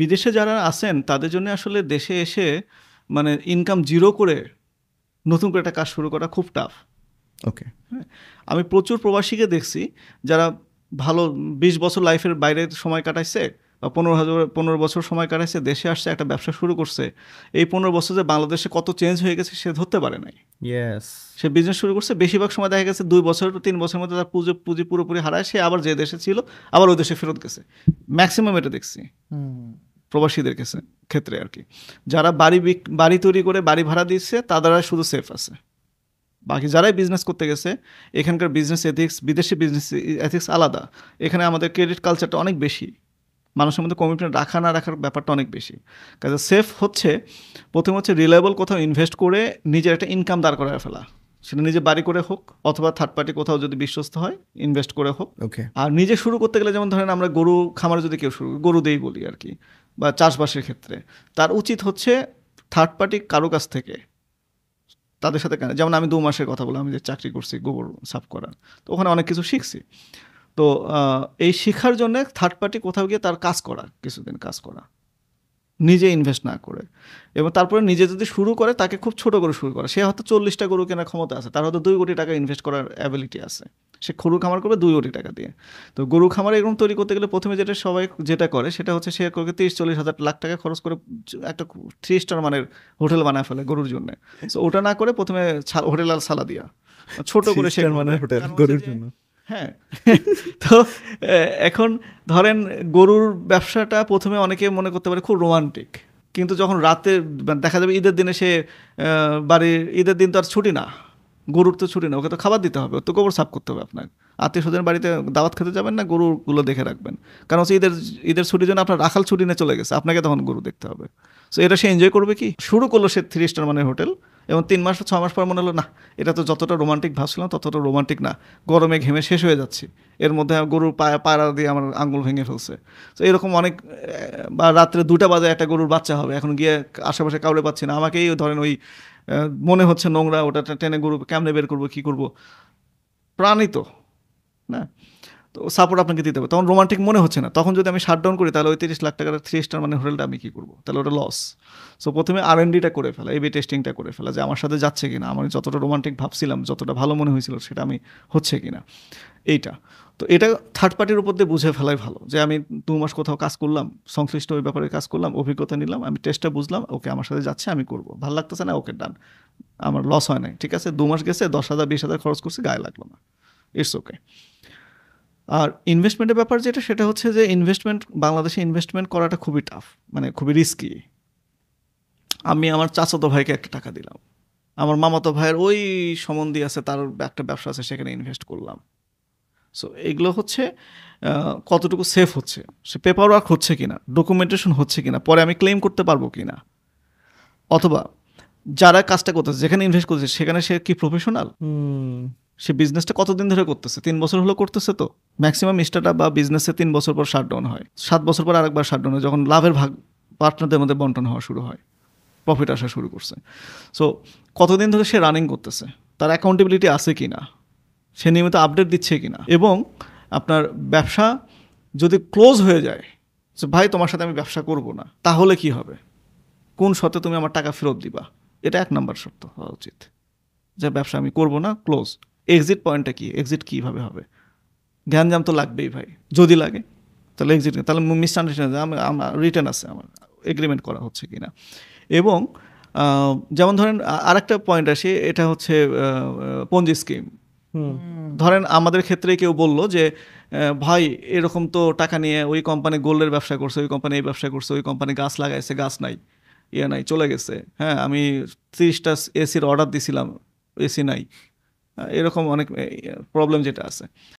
বিদেশে যারা আছেন তাদের জন্য আসলে দেশে এসে মানে ইনকাম জিরো করে নতুন করে একটা কাজ শুরু করা খুব টাফ হ্যাঁ? ওকে আমি প্রচুর প্রবাসীকে দেখছি যারা ভালো বিশ বছর লাইফের বাইরে সময় কাটাইছে পনেরো হাজার পনেরো বছর সময় কাটাচ্ছে দেশে আসছে একটা ব্যবসা শুরু করছে এই পনেরো বছর যে বাংলাদেশে কত চেঞ্জ হয়ে গেছে সে ধরতে পারে নাই সে বিজনেস শুরু করছে বেশিরভাগ সময় দেখা গেছে দুই বছর তিন বছরের মধ্যে তার পুজো পুঁজি পুরোপুরি হারায় সে আবার যে দেশে ছিল আবার ওই দেশে ফেরত গেছে ম্যাক্সিমাম এটা দেখছি প্রবাসীদের কাছে ক্ষেত্রে আর কি যারা বাড়ি বাড়ি তৈরি করে বাড়ি ভাড়া দিচ্ছে তারা শুধু সেফ আছে বাকি যারাই বিজনেস করতে গেছে এখানকার বিজনেস এথিক্স বিদেশি বিজনেস এথিক্স আলাদা এখানে আমাদের ক্রেডিট কালচারটা অনেক বেশি মানুষের মধ্যে কমিটমেন্ট রাখা না রাখার ব্যাপারটা অনেক বেশি কাজে সেফ হচ্ছে প্রথম হচ্ছে রিলায়েবল কোথাও ইনভেস্ট করে নিজের একটা ইনকাম দাঁড় করায় ফেলা সেটা নিজে বাড়ি করে হোক অথবা থার্ড পার্টি কোথাও যদি বিশ্বস্ত হয় ইনভেস্ট করে হোক ওকে আর নিজে শুরু করতে গেলে যেমন ধরেন আমরা গরু খামারে যদি কেউ শুরু গরু দেই বলি আর কি বা চাষবাসের ক্ষেত্রে তার উচিত হচ্ছে থার্ড পার্টি কারো কাছ থেকে তাদের সাথে যেমন আমি দু মাসের কথা বললাম আমি যে চাকরি করছি গোবর সাফ করার তো ওখানে অনেক কিছু শিখছি তো এই শেখার জন্য থার্ড পার্টি কোথাও গিয়ে তার কাজ করা কিছুদিন কাজ করা নিজে ইনভেস্ট না করে এবং তারপরে নিজে যদি শুরু করে তাকে খুব ছোট করে শুরু করে সে হয়তো চল্লিশটা গরু কেনার ক্ষমতা আছে তার হয়তো দুই কোটি টাকা ইনভেস্ট করার অ্যাবিলিটি আছে সে গরু খামার করবে দুই কোটি টাকা দিয়ে তো গরু খামার এরকম তৈরি করতে গেলে প্রথমে যেটা সবাই যেটা করে সেটা হচ্ছে সে করবে তিরিশ চল্লিশ হাজার লাখ টাকা খরচ করে একটা থ্রি স্টার মানের হোটেল বানায় ফেলে গরুর জন্য তো ওটা না করে প্রথমে হোটেল আর সালা দিয়া ছোট করে সে মানে হোটেল গরুর জন্য হ্যাঁ তো এখন ধরেন গরুর ব্যবসাটা প্রথমে অনেকে মনে করতে পারে খুব রোমান্টিক কিন্তু যখন রাতে দেখা যাবে ঈদের দিনে সে বাড়ির ঈদের দিন তো আর ছুটি না গরুর তো ছুটি না ওকে তো খাবার দিতে হবে তো গোবর সাফ করতে হবে আপনাকে আত্মীয় স্বজন বাড়িতে দাওয়াত খেতে যাবেন না গরুগুলো দেখে রাখবেন কারণ হচ্ছে ঈদের ঈদের ছুটির জন্য আপনার রাখাল ছুটি নিয়ে চলে গেছে আপনাকে তখন গরু দেখতে হবে সো এটা সে এনজয় করবে কি শুরু করলো সে থ্রি স্টার মানে হোটেল এবং তিন মাস ছ মাস পর মনে হলো না এটা তো যতটা রোমান্টিক ভাবছিলাম ততটা রোমান্টিক না গরমে ঘেমে শেষ হয়ে যাচ্ছি এর মধ্যে গরুর পায়ে পায়রা দিয়ে আমার আঙুল ভেঙে ফেলছে তো এরকম অনেক বা রাত্রে দুটা বাজে একটা গরুর বাচ্চা হবে এখন গিয়ে আশেপাশে কাউলে পাচ্ছি না আমাকেই ধরেন ওই মনে হচ্ছে নোংরা ওটা টেনে গরু কেমনে বের করবো কী করবো প্রাণিত তো না তো সাপোর্ট আপনাকে দিতে হবে তখন রোমান্টিক মনে হচ্ছে না তখন যদি আমি ডাউন করি তাহলে ওই তিরিশ লাখ টাকার থ্রি স্টার মানে হোটেলটা আমি কী করবো তাহলে ওটা লস সো প্রথমে আর এনডিটা করে ফেলা এবি টেস্টিংটা করে ফেলা যে আমার সাথে যাচ্ছে কিনা আমি যতটা রোমান্টিক ভাবছিলাম যতটা ভালো মনে হয়েছিল সেটা আমি হচ্ছে কিনা এইটা তো এটা থার্ড পার্টির উপর দিয়ে বুঝে ফেলাই ভালো যে আমি দু মাস কোথাও কাজ করলাম সংশ্লিষ্ট ওই ব্যাপারে কাজ করলাম অভিজ্ঞতা নিলাম আমি টেস্টটা বুঝলাম ওকে আমার সাথে যাচ্ছে আমি করব ভালো লাগতেছে না ওকে ডান আমার লস হয় নাই ঠিক আছে দু মাস গেছে দশ হাজার বিশ হাজার খরচ করছে গায়ে লাগলো না ইটস ওকে আর ইনভেস্টমেন্টের ব্যাপার যেটা সেটা হচ্ছে যে ইনভেস্টমেন্ট বাংলাদেশে ইনভেস্টমেন্ট করাটা খুবই টাফ মানে খুবই রিস্কি আমি আমার চাচাতো ভাইকে একটা টাকা দিলাম আমার মামাতো ভাইয়ের ওই সম্বন্ধে আছে তার একটা ব্যবসা আছে সেখানে ইনভেস্ট করলাম সো এগুলো হচ্ছে কতটুকু সেফ হচ্ছে সে পেপার ওয়ার্ক হচ্ছে কিনা ডকুমেন্টেশন হচ্ছে কিনা পরে আমি ক্লেম করতে পারবো কিনা অথবা যারা কাজটা করতেছে যেখানে ইনভেস্ট করছে সেখানে সে কি প্রফেশনাল সে বিজনেসটা কতদিন ধরে করতেছে তিন বছর হলো করতেছে তো ম্যাক্সিমাম স্টার্টআপ বা বিজনেসে তিন বছর পর ডাউন হয় সাত বছর পর আরেকবার ডাউন হয় যখন লাভের ভাগ পার্টনারদের মধ্যে বন্টন হওয়া শুরু হয় প্রফিট আসা শুরু করছে সো কতদিন ধরে সে রানিং করতেছে তার অ্যাকাউন্টেবিলিটি আছে কি না সে নিয়মিত আপডেট দিচ্ছে কি না এবং আপনার ব্যবসা যদি ক্লোজ হয়ে যায় যে ভাই তোমার সাথে আমি ব্যবসা করব না তাহলে কি হবে কোন শর্তে তুমি আমার টাকা ফেরত দিবা এটা এক নম্বর শর্ত হওয়া উচিত যে ব্যবসা আমি করব না ক্লোজ এক্সিট পয়েন্টটা কী এক্সিট কীভাবে হবে জ্ঞানজাম তো লাগবেই ভাই যদি লাগে তাহলে এক্সিট তাহলে মিসআন্ডারস্ট্যান্ডিং আমার রিটার্ন আছে আমার এগ্রিমেন্ট করা হচ্ছে কি না এবং যেমন ধরেন আরেকটা পয়েন্ট আসি এটা হচ্ছে পঞ্জি স্কিম ধরেন আমাদের ক্ষেত্রে কেউ বলল যে ভাই এরকম তো টাকা নিয়ে ওই কোম্পানি গোল্ডের ব্যবসা করছে ওই কোম্পানি এই ব্যবসা করছে ওই কোম্পানি গাছ লাগাইছে গাছ নাই ইয়ে নাই চলে গেছে হ্যাঁ আমি তিরিশটা এসির অর্ডার দিছিলাম এসি নাই এরকম অনেক প্রবলেম যেটা আছে